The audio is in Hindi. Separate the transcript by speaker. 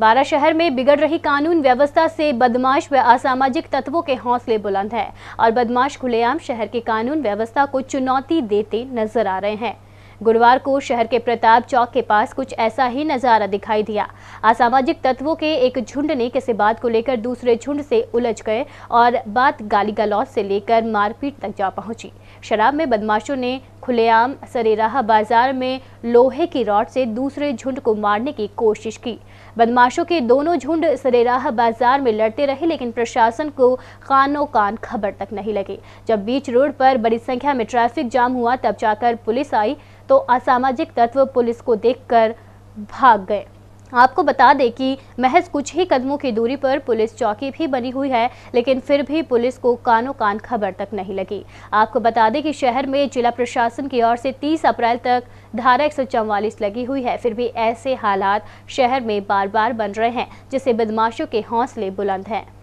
Speaker 1: बारा शहर में बिगड़ रही कानून व्यवस्था से बदमाश व असामाजिक तत्वों के हौसले बुलंद हैं और बदमाश खुलेआम शहर के कानून व्यवस्था को चुनौती देते नजर आ रहे हैं गुरुवार को शहर के प्रताप चौक के पास कुछ ऐसा ही नजारा दिखाई दिया असामाजिक तत्वों के एक झुंड ने किसी बात को लेकर दूसरे झुंड से उलझ गए और बात गाली गलौज से लेकर मारपीट तक जा पहुंची शराब में बदमाशों ने खुलेआम सरेराह बाजार में लोहे की रॉड से दूसरे झुंड को मारने की कोशिश की बदमाशों के दोनों झुंड सरेराह बाजार में लड़ते रहे लेकिन प्रशासन को कानों कान खबर तक नहीं लगे जब बीच रोड पर बड़ी संख्या में ट्रैफिक जाम हुआ तब जाकर पुलिस आई तो असामाजिक तत्व पुलिस को देखकर भाग गए आपको बता दें कि महज कुछ ही कदमों की दूरी पर पुलिस चौकी भी बनी हुई है लेकिन फिर भी पुलिस को कानों कान खबर तक नहीं लगी आपको बता दें कि शहर में जिला प्रशासन की ओर से 30 अप्रैल तक धारा एक लगी हुई है फिर भी ऐसे हालात शहर में बार बार बन रहे हैं जिससे बदमाशों के हौसले बुलंद हैं